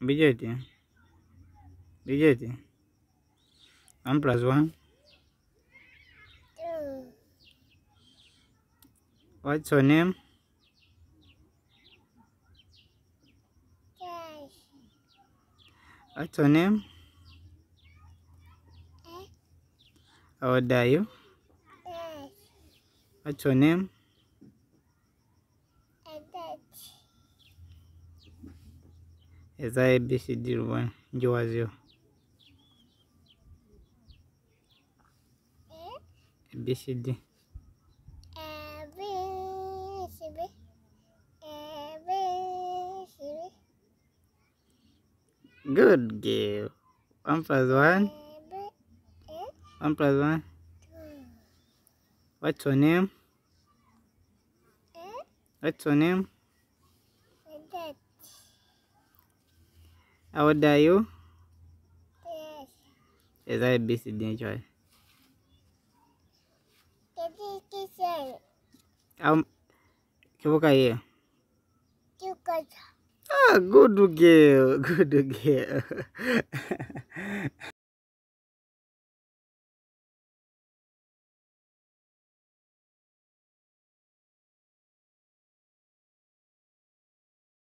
billete, billete, one plus one, what's your name? What's your name? How old are you? What's your name? is IBCD1 Joazio. ABCD. ABCD. ABCD. Good girl. One plus one. Eh? One plus one. What's your name? Eh? What's your name? How old are you? Yes. Is that a B C D H Y? Um, kivuka hiyo. Ah, good girl, good girl.